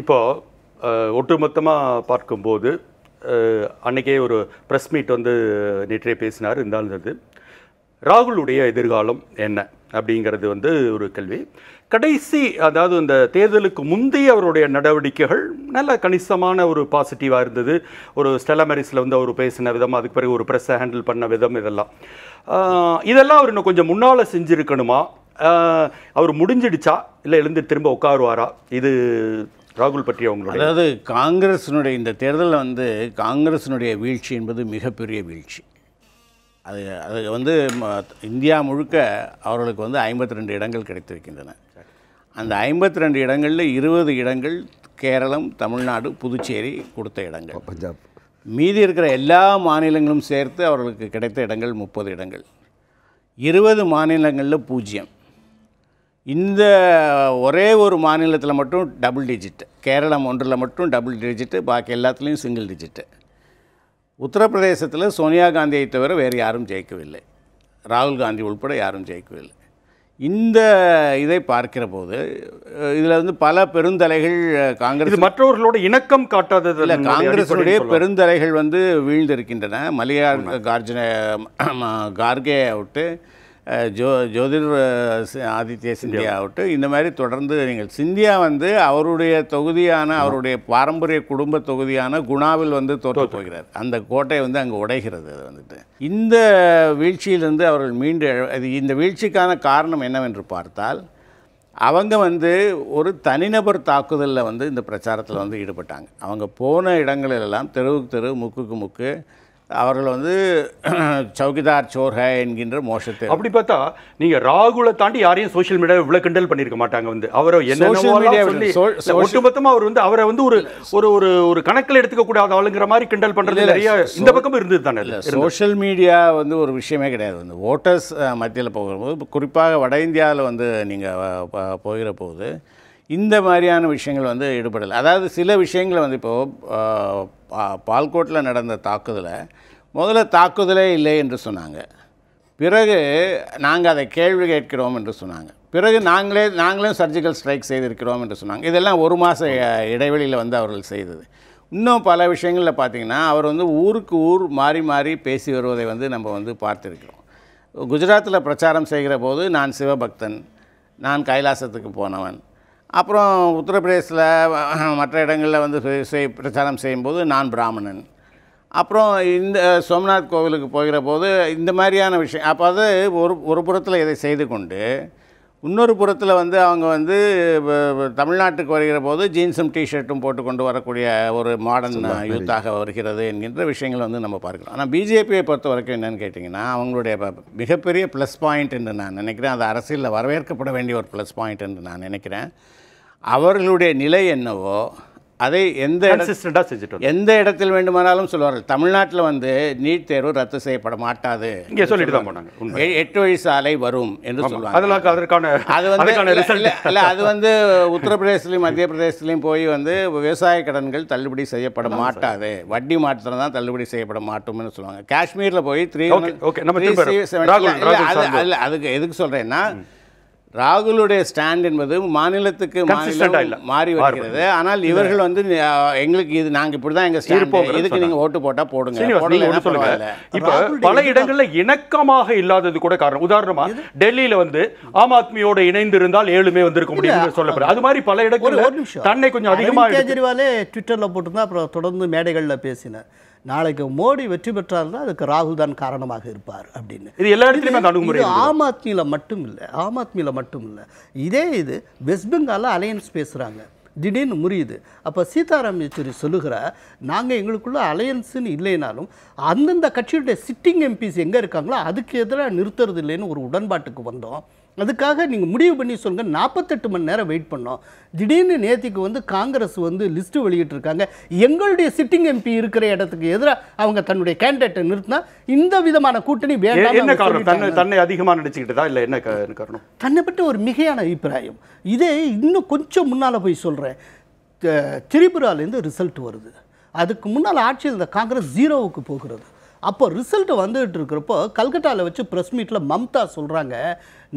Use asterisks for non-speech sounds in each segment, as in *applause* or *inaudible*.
இப்போது ஒட்டுமொத்தமாக பார்க்கும்போது அன்றைக்கே ஒரு ப்ரெஸ் மீட் வந்து நேற்றே பேசினார் இருந்தாலும் அது ராகுலுடைய எதிர்காலம் என்ன அப்படிங்கிறது வந்து ஒரு கேள்வி கடைசி அதாவது இந்த தேர்தலுக்கு முந்தைய அவருடைய நடவடிக்கைகள் நல்ல கணிசமான ஒரு பாசிட்டிவாக இருந்தது ஒரு ஸ்டெலமரிஸில் வந்து அவர் பேசின விதம் அதுக்கு பிறகு ஒரு ப்ரெஸ்ஸை ஹேண்டில் பண்ண விதம் இதெல்லாம் இதெல்லாம் அவர் இன்னும் கொஞ்சம் முன்னால் செஞ்சுருக்கணுமா அவர் முடிஞ்சிடுச்சா இல்லை எழுந்து திரும்ப உட்காருவாரா இது ராகுல் பற்றி அவங்களுடைய அதாவது காங்கிரஸினுடைய இந்த தேர்தலில் வந்து காங்கிரஸினுடைய வீழ்ச்சி என்பது மிகப்பெரிய வீழ்ச்சி அது அது வந்து இந்தியா முழுக்க அவர்களுக்கு வந்து ஐம்பத்தி ரெண்டு இடங்கள் கிடைத்திருக்கின்றன அந்த ஐம்பத்தி ரெண்டு இடங்களில் இருபது இடங்கள் கேரளம் தமிழ்நாடு புதுச்சேரி கொடுத்த இடங்கள் பஞ்சாப் மீதி இருக்கிற எல்லா மாநிலங்களும் சேர்த்து அவர்களுக்கு கிடைத்த இடங்கள் முப்பது இடங்கள் இருபது மாநிலங்களில் பூஜ்ஜியம் இந்த ஒரே ஒரு மாநிலத்தில் மட்டும் டபுள் டிஜிட்டு கேரளம் ஒன்றில் மட்டும் டபுள் டிஜிட்டு பாக்கி எல்லாத்துலேயும் சிங்கிள் டிஜிட்டு உத்தரப்பிரதேசத்தில் சோனியா காந்தியை தவிர வேறு யாரும் ஜெயிக்கவில்லை ராகுல் காந்தி உள்பட யாரும் ஜெயிக்கவில்லை இந்த இதை பார்க்கிற போது இதில் வந்து பல பெருந்தலைகள் காங்கிரஸ் மற்றவர்களோட இணக்கம் காட்டாதது இல்லை காங்கிரஸுடைய பெருந்தலைகள் வந்து வீழ்ந்திருக்கின்றன மல்லிகார்ஜுன கார்கே அவுட்டு ஜோ ஜோதிர் ஆதித்ய சிந்தியா ஆகட்டும் இந்த மாதிரி தொடர்ந்து நீங்கள் சிந்தியா வந்து அவருடைய தொகுதியான அவருடைய பாரம்பரிய குடும்ப தொகுதியான குணாவில் வந்து தோற்று போகிறார் அந்த கோட்டையை வந்து அங்கே உடைகிறது அது வந்துட்டு இந்த வீழ்ச்சியிலிருந்து அவர்கள் மீண்டும் அது இந்த வீழ்ச்சிக்கான காரணம் என்னவென்று பார்த்தால் அவங்க வந்து ஒரு தனிநபர் தாக்குதலில் வந்து இந்த பிரச்சாரத்தில் வந்து ஈடுபட்டாங்க அவங்க போன இடங்களிலெல்லாம் தெருவுக்கு தெரு முக்குக்கு முக்கு அவர்கள் வந்து *clears throat* சவுக்கிதார் சோர்ஹ என்கின்ற மோசத்தை அப்படி பார்த்தா நீங்க ராகுலை தாண்டி யாரையும் சோஷியல் மீடியா இவ்வளவு கிண்டல் பண்ணிருக்க மாட்டாங்க வந்து அவரை என்ன ஒட்டுமொத்தமா அவர் வந்து அவரை வந்து ஒரு ஒரு ஒரு ஒரு கணக்கில் எடுத்துக்க கூடாது ஆளுங்கிற மாதிரி கிண்டல் பண்றது நிறைய இந்த பக்கம் இருந்தது தானே சோஷியல் மீடியா வந்து ஒரு விஷயமே கிடையாது வந்து ஓட்டர்ஸ் மத்தியில் போகும்போது குறிப்பாக வட இந்தியாவில் வந்து நீங்கள் போகிற போது இந்த மாதிரியான விஷயங்கள் வந்து ஈடுபடலை அதாவது சில விஷயங்களை வந்து இப்போது பால்கோட்டில் நடந்த தாக்குதலை முதல்ல தாக்குதலே இல்லை என்று சொன்னாங்க பிறகு நாங்கள் அதை கேள்வி கேட்கிறோம் என்று சொன்னாங்க பிறகு நாங்களே நாங்களும் சர்ஜிக்கல் ஸ்ட்ரைக் செய்திருக்கிறோம் என்று சொன்னாங்க இதெல்லாம் ஒரு மாத இடைவெளியில் வந்து அவர்கள் செய்தது இன்னும் பல விஷயங்களில் பார்த்திங்கன்னா அவர் வந்து ஊருக்கு ஊர் மாறி மாறி பேசி வருவதை வந்து நம்ம வந்து பார்த்துருக்கிறோம் குஜராத்தில் பிரச்சாரம் செய்கிற போது நான் சிவபக்தன் நான் கைலாசத்துக்கு போனவன் அப்புறம் உத்தரப்பிரதேசில் மற்ற இடங்களில் வந்து செய் பிரச்சாரம் செய்யும்போது நான் பிராமணன் அப்புறம் இந்த சோம்நாத் கோவிலுக்கு போகிற போது இந்த மாதிரியான விஷயம் அப்போ அது ஒரு ஒரு புறத்தில் இதை செய்து கொண்டு இன்னொரு புறத்தில் வந்து அவங்க வந்து தமிழ்நாட்டுக்கு வருகிற போது ஜீன்ஸும் டிஷர்ட்டும் போட்டு கொண்டு வரக்கூடிய ஒரு மாடர்ன் யூத்தாக வருகிறது என்கின்ற விஷயங்கள் வந்து நம்ம பார்க்கலாம் ஆனால் பிஜேபியை பொறுத்த வரைக்கும் என்னென்னு கேட்டிங்கன்னா அவங்களுடைய மிகப்பெரிய ப்ளஸ் பாயிண்ட் என்று நான் நினைக்கிறேன் அது அரசியலில் வரவேற்கப்பட வேண்டிய ஒரு ப்ளஸ் பாயிண்ட் என்று நான் நினைக்கிறேன் அவர்களுடைய நிலை என்னவோ அதை எந்த கன்சிஸ்டண்டாக செஞ்சுட்டு எந்த இடத்தில் வேண்டுமானாலும் சொல்லுவார்கள் தமிழ்நாட்டில் வந்து நீட் தேர்வு ரத்து செய்யப்பட மாட்டாது இங்கே சொல்லிட்டு தான் போனாங்க எட்டு வழி சாலை வரும் என்று சொல்லுவாங்க அதெல்லாம் அதற்கான அது வந்து இல்லை அது வந்து உத்தரப்பிரதேசத்துலையும் மத்திய பிரதேசத்துலையும் போய் வந்து விவசாய கடன்கள் தள்ளுபடி செய்யப்பட மாட்டாது வட்டி மாற்றம் தான் தள்ளுபடி செய்யப்பட மாட்டோம்னு சொல்லுவாங்க காஷ்மீரில் போய் த்ரீ ஓகே நம்ம அதுக்கு எதுக்கு சொல்கிறேன்னா ராகுலுடைய ஸ்டாண்ட் என்பது மாநிலத்துக்கு மாறி வருகிறது ஆனால் இவர்கள் வந்து எங்களுக்கு இது நாங்க இப்படி தான் எங்கள் ஸ்டாண்ட் இதுக்கு நீங்க ஓட்டு போட்டால் போடுங்க இப்போ பல இடங்களில் இணக்கமாக இல்லாதது கூட காரணம் உதாரணமா டெல்லியில வந்து ஆம் ஆத்மியோட இணைந்து இருந்தால் ஏழுமே வந்திருக்க முடியும் சொல்லப்படுது அது மாதிரி பல இடங்களில் தன்னை கொஞ்சம் அதிகமாக கெஜ்ரிவாலே ட்விட்டர்ல போட்டிருந்தா அப்புறம் தொடர்ந்து மேடைகளில் பேசினேன் நாளைக்கு மோடி வெற்றி பெற்றால் தான் அதுக்கு ராகுல் தான் காரணமாக இருப்பார் அப்படின்னு இது எல்லா இடத்துலையுமே அணுகுமுறை ஆம் ஆத்மியில் மட்டும் இல்லை ஆம் ஆத்மியில் மட்டும் இல்லை இதே இது வெஸ்ட் பெங்காலில் அலையன்ஸ் பேசுகிறாங்க திடீர்னு முறியுது அப்போ சீதாராம் யெச்சூரி சொல்லுகிறார் நாங்கள் எங்களுக்குள்ள அலையன்ஸுன்னு இல்லைனாலும் அந்தந்த கட்சியுடைய சிட்டிங் எம்பிஸ் எங்கே இருக்காங்களோ அதுக்கு எதிராக நிறுத்துறது இல்லைன்னு ஒரு உடன்பாட்டுக்கு வந்தோம் அதுக்காக நீங்கள் முடிவு பண்ணி சொல்லுங்கள் நாற்பத்தெட்டு மணி நேரம் வெயிட் பண்ணோம் திடீர்னு நேத்திக்கு வந்து காங்கிரஸ் வந்து லிஸ்ட்டு வெளியிட்டிருக்காங்க எங்களுடைய சிட்டிங் எம்பி இருக்கிற இடத்துக்கு எதிராக அவங்க தன்னுடைய கேண்டிடேட்டை நிறுத்தினா இந்த விதமான கூட்டணி வேண்டாம் தன்னை தன்னை அதிகமாக நினச்சிக்கிட்டதா இல்லை என்ன காரணம் தன்னை பற்றி ஒரு மிகையான அபிப்பிராயம் இதே இன்னும் கொஞ்சம் முன்னால் போய் சொல்கிறேன் திரிபுராலேருந்து ரிசல்ட் வருது அதுக்கு முன்னால் ஆட்சியில் இந்த காங்கிரஸ் ஜீரோவுக்கு போகிறது அப்போ ரிசல்ட் வந்துகிட்டு இருக்கிறப்போ கல்கட்டாவில் வச்சு ப்ரெஸ் மீட்டில் மம்தா சொல்கிறாங்க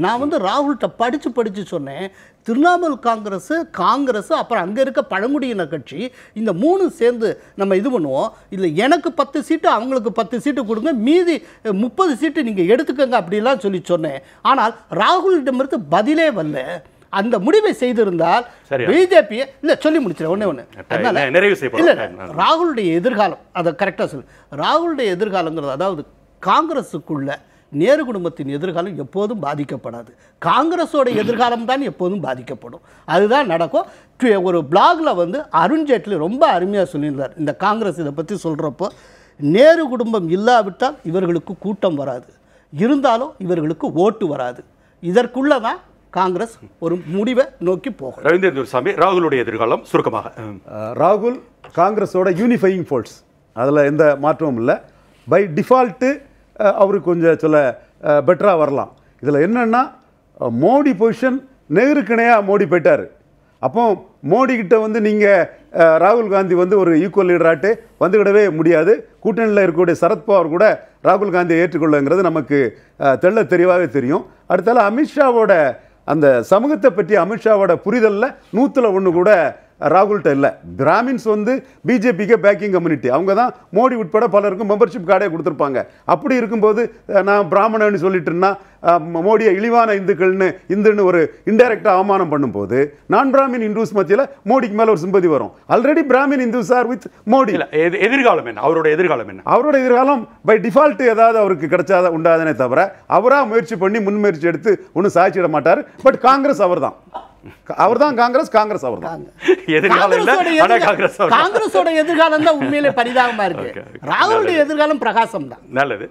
நான் வந்து ராகுல்கிட்ட படித்து படித்து சொன்னேன் திரிணாமுல் காங்கிரஸ் காங்கிரஸ் அப்புறம் அங்கே இருக்க பழங்குடியின கட்சி இந்த மூணு சேர்ந்து நம்ம இது பண்ணுவோம் இல்லை எனக்கு பத்து சீட்டு அவங்களுக்கு பத்து சீட்டு கொடுங்க மீதி முப்பது சீட்டு நீங்கள் எடுத்துக்கோங்க அப்படிலாம் சொல்லி சொன்னேன் ஆனால் ராகுல்கிட்டமிருந்து பதிலே வரல அந்த முடிவை செய்திருந்தால் பிஜேபி இல்லை சொல்லி முடிச்சிட ஒன்று ஒன்று நிறைவு இல்லை ராகுலுடைய எதிர்காலம் அதை கரெக்டாக சொல்லு ராகுலுடைய எதிர்காலங்கிறது அதாவது காங்கிரஸுக்குள்ள நேரு குடும்பத்தின் எதிர்காலம் எப்போதும் பாதிக்கப்படாது காங்கிரஸோட எதிர்காலம் தான் எப்போதும் பாதிக்கப்படும் அதுதான் நடக்கும் ஒரு பிளாகில் வந்து அருண்ஜேட்லி ரொம்ப அருமையாக சொல்லியிருந்தார் இந்த காங்கிரஸ் இதை பற்றி சொல்கிறப்போ நேரு குடும்பம் இல்லாவிட்டால் இவர்களுக்கு கூட்டம் வராது இருந்தாலும் இவர்களுக்கு ஓட்டு வராது இதற்குள்ளே தான் காங்கிரஸ் ஒரு முடிவை நோக்கி போகும் ரவீந்திர சாமி ராகுலுடைய எதிர்காலம் சுருக்கமாக ராகுல் காங்கிரஸோட யூனிஃபையிங் ஃபோர்ஸ் அதில் எந்த மாற்றமும் இல்லை பை டிஃபால்ட்டு அவருக்கு கொஞ்சம் சில பெட்டராக வரலாம் இதில் என்னென்னா மோடி பொசிஷன் நெருக்கணையாக மோடி போயிட்டார் அப்போ மோடிக்கிட்ட வந்து நீங்கள் ராகுல் காந்தி வந்து ஒரு ஈக்குவல் லீடராட்டு வந்துவிடவே முடியாது கூட்டணியில் இருக்கக்கூடிய சரத்பவார் கூட ராகுல் காந்தியை ஏற்றுக்கொள்ளுங்கிறது நமக்கு தெள்ள தெளிவாகவே தெரியும் அடுத்தால அமித்ஷாவோட அந்த சமூகத்தை பற்றி அமித்ஷாவோட புரிதலில் நூற்றில் ஒன்று கூட ராகுல்கிட்ட இல்லை பிராமின்ஸ் வந்து பிஜேபிக்கு பேக்கிங் கம்யூனிட்டி அவங்க தான் மோடி உட்பட பலருக்கும் மெம்பர்ஷிப் கார்டே கொடுத்துருப்பாங்க அப்படி இருக்கும்போது நான் சொல்லிட்டு சொல்லிட்டுன்னா மோடியை இழிவான இந்துக்கள்னு இந்துன்னு ஒரு இன்டைரக்டாக அவமானம் பண்ணும்போது நான் பிராமின் இந்துஸ் மத்தியில் மோடிக்கு மேலே ஒரு சிம்பதி வரும் already Brahmin Hindus are with Modi எதிர்காலம் என்ன அவரோட எதிர்காலம் என்ன அவரோட எதிர்காலம் பை டிஃபால்ட் ஏதாவது அவருக்கு கிடைச்சாத உண்டாதனே தவிர அவராக முயற்சி பண்ணி முன்முயற்சி எடுத்து ஒன்றும் சாய்ச்சிட மாட்டார் பட் காங்கிரஸ் அவர் தான் அவர் தான் காங்கிரஸ் காங்கிரஸ் அவர் காங்கிரஸோட எதிர்காலம் தான் உண்மையிலே பரிதாபமா இருக்கு ராகுலுடைய எதிர்காலம் பிரகாசம் தான் நல்லது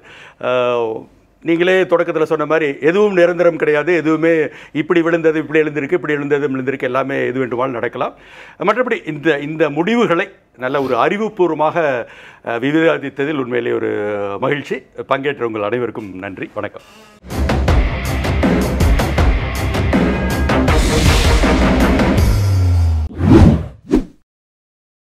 நீங்களே தொடக்கத்தில் சொன்ன மாதிரி எதுவும் நிரந்தரம் கிடையாது எதுவுமே இப்படி விழுந்தது இப்படி எழுந்திருக்கு இப்படி எழுந்தது விழுந்திருக்கு எல்லாமே எது வேண்டுமானால் நடக்கலாம் மற்றபடி இந்த இந்த முடிவுகளை நல்ல ஒரு அறிவுபூர்வமாக விவாதித்ததில் உண்மையிலே ஒரு மகிழ்ச்சி உங்கள் அனைவருக்கும் நன்றி வணக்கம்